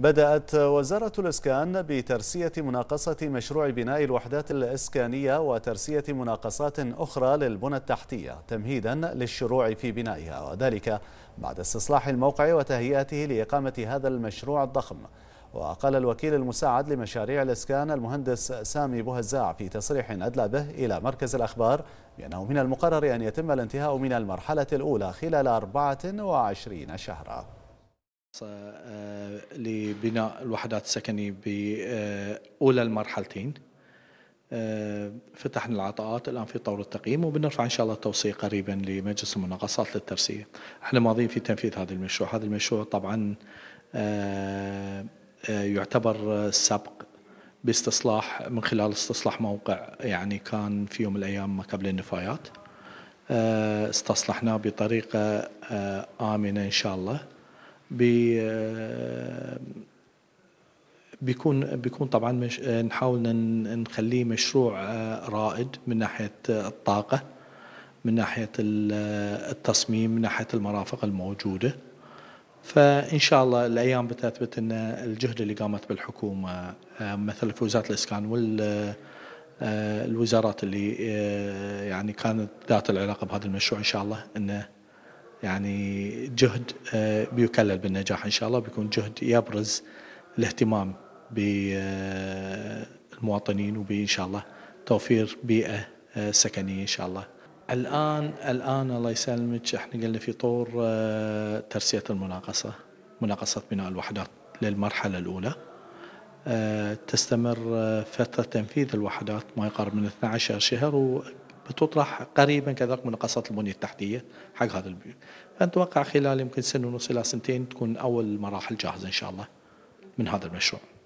بدأت وزارة الإسكان بترسية مناقصة مشروع بناء الوحدات الإسكانية وترسية مناقصات أخرى للبنى التحتية تمهيدا للشروع في بنائها وذلك بعد استصلاح الموقع وتهيئته لإقامة هذا المشروع الضخم وقال الوكيل المساعد لمشاريع الإسكان المهندس سامي بوهزاع في تصريح أدلى به إلى مركز الأخبار بأنه من المقرر أن يتم الانتهاء من المرحلة الأولى خلال 24 شهرا آه، لبناء الوحدات السكنية بأولى المرحلتين آه، فتحنا العطاءات الآن في طور التقييم وبنرفع إن شاء الله توصية قريبا لمجلس المناقصات للترسية احنا ماضيين في تنفيذ هذا المشروع هذا المشروع طبعا آه، يعتبر سبق باستصلاح من خلال استصلاح موقع يعني كان في يوم من الأيام ما قبل النفايات استصلحناه بطريقة آمنة إن شاء الله بيكون بيكون طبعا مش نحاول نخليه مشروع آه، رائد من ناحيه الطاقه من ناحيه التصميم من ناحيه المرافق الموجوده فان شاء الله الايام بتثبت ان الجهد اللي قامت بالحكومه آه، مثل في وزاره الاسكان وال آه، الوزارات اللي يعني كانت ذات العلاقه بهذا المشروع ان شاء الله انه يعني جهد آه، بيكلل بالنجاح ان شاء الله بيكون جهد يبرز الاهتمام بالمواطنين آه، وبان شاء الله توفير بيئه آه، سكنيه ان شاء الله. الان الان الله يسلمك احنا قلنا في طور ترسيه المناقصه مناقصه بناء الوحدات للمرحله الاولى. تستمر فترة تنفيذ الوحدات ما يقارب من 12 شهر تطرح قريبا كذلك مناقصات البنيه التحتيه حق هذا البيوت فنتوقع خلال يمكن سنه ونص الى سنتين تكون اول مراحل جاهزه ان شاء الله من هذا المشروع